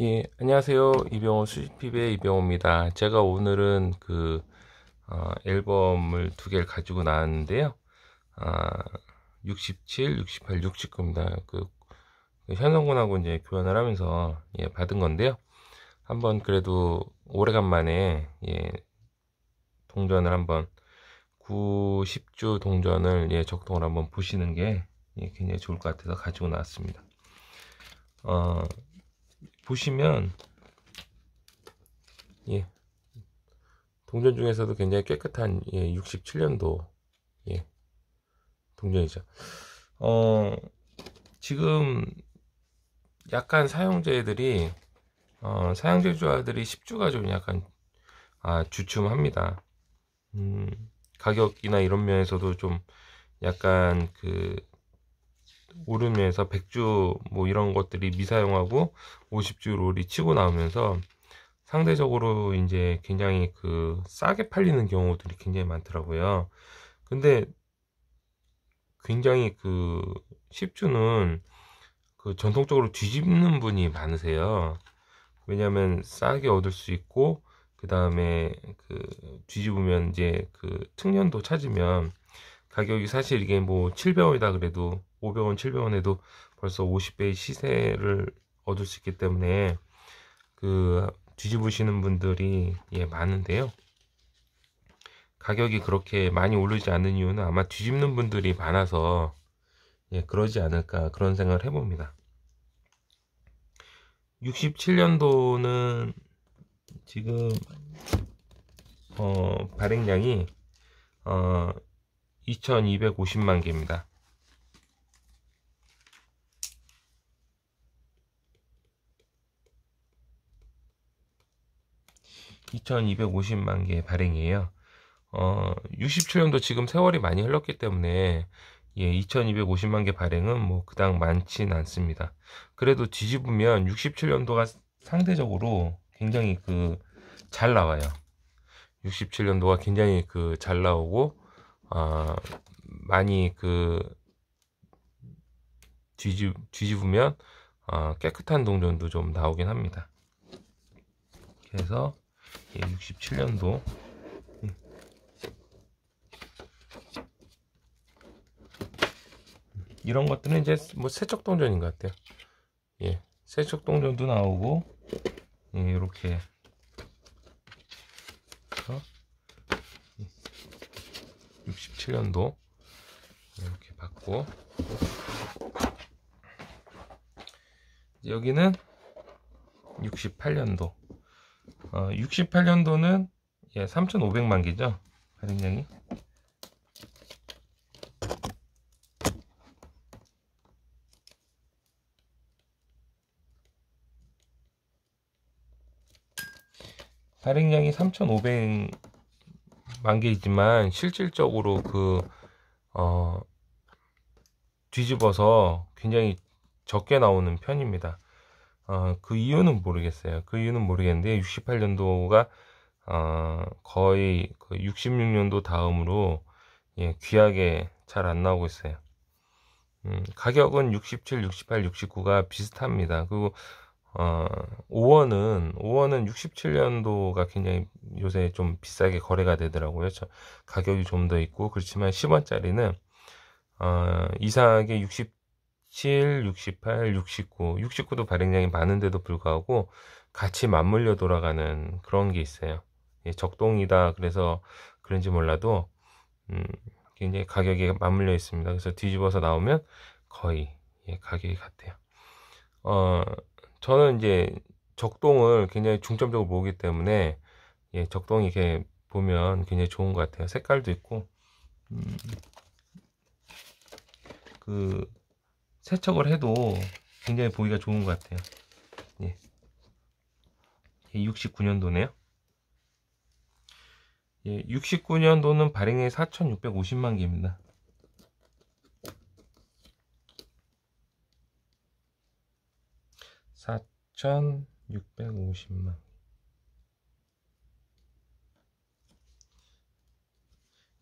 예, 안녕하세요. 이병호 수식피비의 이병호입니다. 제가 오늘은 그 어, 앨범을 두 개를 가지고 나왔는데요. 아, 67, 68, 69입니다. 그, 그 현성군하고 이제 교환을 하면서 예, 받은 건데요. 한번 그래도 오래간만에 예, 동전을 한번 9, 0주 동전을 예, 적동을 한번 보시는 게 예, 굉장히 좋을 것 같아서 가지고 나왔습니다. 어, 보시면 예 동전 중에서도 굉장히 깨끗한 예, 67년도 예 동전이죠. 어 지금 약간 사용자들이 어, 사양제조아들이 10주가 좀 약간 아, 주춤합니다. 음, 가격이나 이런 면에서도 좀 약간 그 오름에서 백주 뭐 이런 것들이 미사용하고 50주 롤이 치고 나오면서 상대적으로 이제 굉장히 그 싸게 팔리는 경우들이 굉장히 많더라고요. 근데 굉장히 그 10주는 그 전통적으로 뒤집는 분이 많으세요. 왜냐하면 싸게 얻을 수 있고 그 다음에 그 뒤집으면 이제 그 특년도 찾으면 가격이 사실 이게 뭐 700원이다 그래도 500원, 700원에도 벌써 50배의 시세를 얻을 수 있기 때문에 그 뒤집으시는 분들이 예, 많은데요. 가격이 그렇게 많이 오르지 않는 이유는 아마 뒤집는 분들이 많아서 예, 그러지 않을까 그런 생각을 해봅니다. 67년도는 지금 어, 발행량이 어, 2250만 개입니다. 2250만 개 발행이에요. 어, 6 7년도 지금 세월이 많이 흘렀기 때문에 예, 2250만 개 발행은 뭐 그닥 많진 않습니다. 그래도 뒤집으면 67년도가 상대적으로 굉장히 그 잘 나와요. 67년도가 굉장히 그 잘 나오고 아, 많이 그 뒤집 뒤집으면 아, 깨끗한 동전도 좀 나오긴 합니다. 그래서 예, 67년도 예. 이런 것들은 이제 뭐 세척 동전인 것 같아요. 예, 세척 동전도 나오고 예, 이렇게 67년도 이렇게 받고 여기는 68년도 어, 68년도는 예, 3,500만 개죠. 발행량이. 발행량이 3,500만 개이지만 실질적으로 그 어, 뒤집어서 굉장히 적게 나오는 편입니다. 어, 그 이유는 모르겠어요. 그 이유는 모르겠는데 68년도가 어, 거의 그 66년도 다음으로 예, 귀하게 잘 안 나오고 있어요. 음, 가격은 67, 68, 69가 비슷합니다. 그리고 어, 5원은 5원은 67년도가 굉장히 요새 좀 비싸게 거래가 되더라고요. 저, 가격이 좀 더 있고 그렇지만 10원짜리는 어, 이상하게 60 67, 68, 69, 69도 발행량이 많은데도 불구하고 같이 맞물려 돌아가는 그런 게 있어요. 예, 적동이다 그래서 그런지 몰라도 음, 굉장히 가격이 맞물려 있습니다. 그래서 뒤집어서 나오면 거의 예, 가격이 같아요. 어, 저는 이제 적동을 굉장히 중점적으로 모으기 때문에 예, 적동이 이렇게 보면 굉장히 좋은 것 같아요. 색깔도 있고 음, 그 세척을 해도 굉장히 보기가 좋은 것 같아요. 예. 69년도네요. 예, 69년도는 발행이 4,650만 개입니다. 4 6 5 0만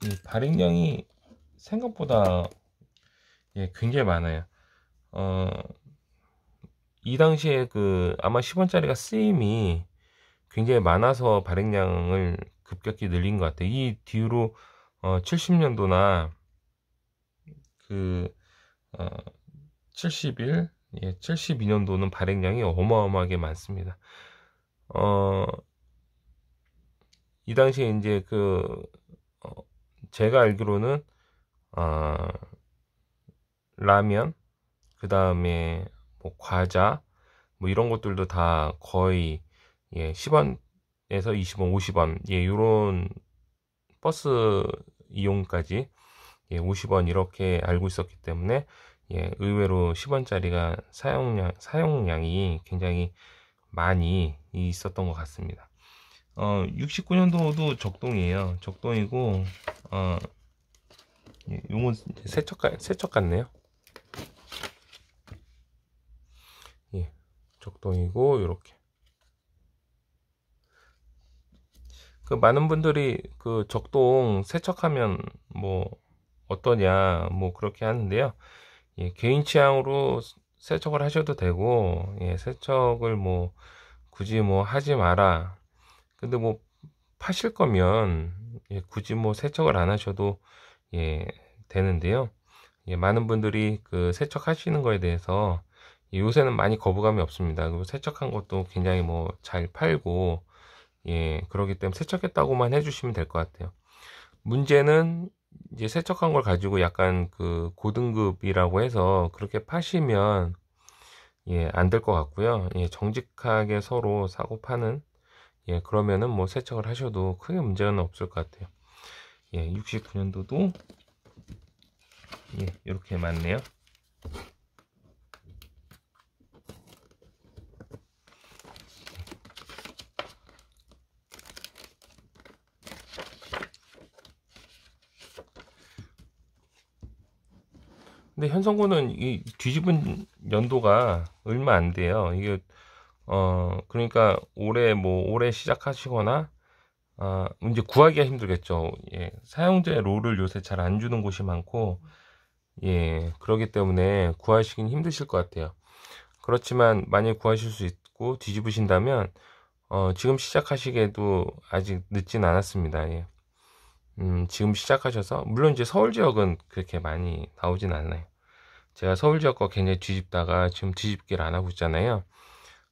예, 발행량이 생각보다 예, 굉장히 많아요. 어, 이 당시에 그 아마 10원짜리가 쓰임이 굉장히 많아서 발행량을 급격히 늘린 것 같아요. 이 뒤로 어, 70년도나 그 어, 71, 예, 72년도는 발행량이 어마어마하게 많습니다. 어, 이 당시에 이제 그 어, 제가 알기로는 어, 라면 그 다음에 뭐 과자 뭐 이런 것들도 다 거의 예, 10원에서 20원, 50원 예, 요런 버스 이용까지 예, 50원 이렇게 알고 있었기 때문에 예, 의외로 10원짜리가 사용량 사용량이 굉장히 많이 있었던 것 같습니다. 어, 69년도도 적동이에요. 적동이고 어, 용은 예, 세척 세척 같네요. 예, 적동이고 이렇게. 그 많은 분들이 그 적동 세척하면 뭐 어떠냐 뭐 그렇게 하는데요. 예, 개인 취향으로 세척을 하셔도 되고 예, 세척을 뭐 굳이 뭐 하지 마라. 근데 뭐 파실 거면 예, 굳이 뭐 세척을 안 하셔도 예, 되는데요. 예, 많은 분들이 그 세척하시는 거에 대해서 요새는 많이 거부감이 없습니다. 그리고 세척한 것도 굉장히 뭐 잘 팔고 예 그러기 때문에 세척했다고만 해주시면 될 것 같아요. 문제는 이제 세척한 걸 가지고 약간 그 고등급이라고 해서 그렇게 파시면 예안 될 것 같고요. 예 정직하게 서로 사고 파는 예 그러면은 뭐 세척을 하셔도 크게 문제는 없을 것 같아요. 예 69년도도 예 이렇게 맞네요. 근데 현성고는 이 뒤집은 연도가 얼마 안 돼요. 이게 어 그러니까 올해 뭐 올해 시작하시거나 아 이제 구하기가 힘들겠죠. 예. 사용자의 롤을 요새 잘 안 주는 곳이 많고 예. 그러기 때문에 구하시긴 힘드실 것 같아요. 그렇지만 만약 구하실 수 있고 뒤집으신다면 어 지금 시작하시기에도 아직 늦진 않았습니다. 예. 음, 지금 시작하셔서 물론 이제 서울 지역은 그렇게 많이 나오진 않아요. 제가 서울 지역과 굉장히 뒤집다가 지금 뒤집기를 안 하고 있잖아요.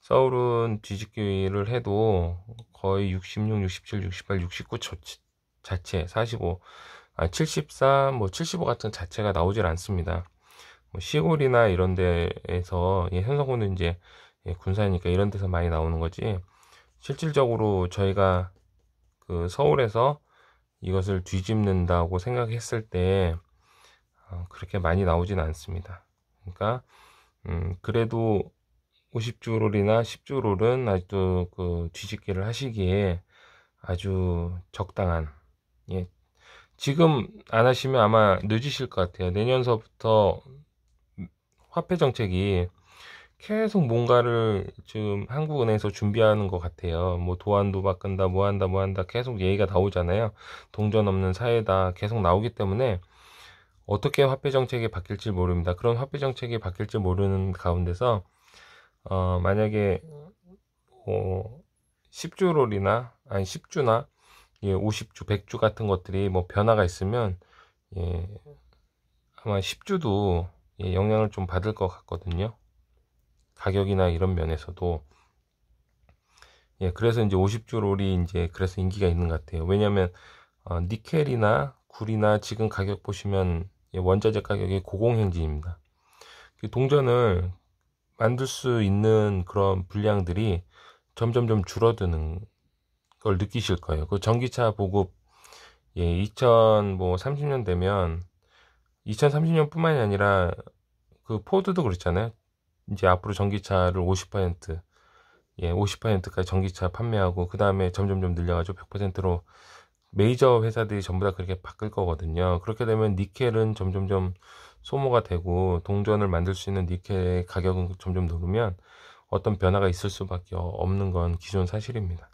서울은 뒤집기를 해도 거의 66, 67, 68, 69 자체, 45, 아, 73, 뭐75 같은 자체가 나오질 않습니다. 뭐 시골이나 이런 데에서 예, 현상군은 이제 예, 군사니까 이런 데서 많이 나오는 거지. 실질적으로 저희가 그 서울에서 이것을 뒤집는다고 생각했을 때 어, 그렇게 많이 나오진 않습니다. 그러니까 음, 그래도 50주 롤이나 10주 롤은 아직도 그 뒤집기를 하시기에 아주 적당한 예. 지금 안 하시면 아마 늦으실 것 같아요. 내년서부터 화폐 정책이 계속 뭔가를 지금 한국은행에서 준비하는 것 같아요. 뭐 도안도 바꾼다, 뭐 한다, 뭐 한다 계속 얘기가 나오잖아요. 동전 없는 사회다 계속 나오기 때문에 어떻게 화폐 정책이 바뀔지 모릅니다. 그런 화폐 정책이 바뀔지 모르는 가운데서 어, 만약에 어, 뭐 10주 롤이나 아니 10주나 예, 50주, 100주 같은 것들이 뭐 변화가 있으면 예, 아마 10주도 예, 영향을 좀 받을 것 같거든요. 가격이나 이런 면에서도 예, 그래서 이제 50주 롤이 이제 그래서 인기가 있는 것 같아요. 왜냐하면 어, 니켈이나 굴이나 지금 가격 보시면 예, 원자재 가격의 고공행진입니다. 그 동전을 만들 수 있는 그런 분량들이 점점점 줄어드는 걸 느끼실 거예요. 그 전기차 보급 예, 2030년 뭐 되면 2030년뿐만이 아니라 그 포드도 그렇잖아요. 이제 앞으로 전기차를 50% 예, 50%까지 전기차 판매하고 그 다음에 점점점 늘려가지고 100%로 메이저 회사들이 전부 다 그렇게 바꿀 거거든요. 그렇게 되면 니켈은 점점점 소모가 되고 동전을 만들 수 있는 니켈의 가격은 점점 오르면 어떤 변화가 있을 수밖에 없는 건 기존 사실입니다.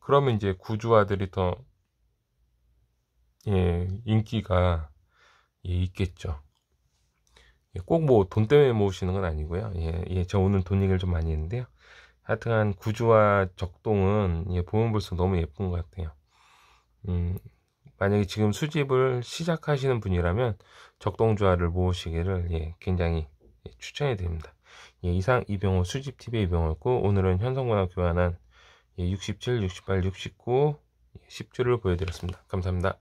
그러면 이제 구주화들이 더 예, 인기가 예, 있겠죠. 예, 꼭뭐 돈 때문에 모으시는 건 아니고요. 예, 예, 저 오늘 돈 얘기를 좀 많이 했는데요. 하여튼간 구주와 적동은 보면 볼수록 너무 예쁜 것 같아요. 음, 만약에 지금 수집을 시작하시는 분이라면 적동주화를 모으시기를 예, 굉장히 예, 추천해 드립니다. 예, 이상 이병호 수집TV 이병호였고 오늘은 현성과 교환한 예, 67, 68, 69, 10주를 보여드렸습니다. 감사합니다.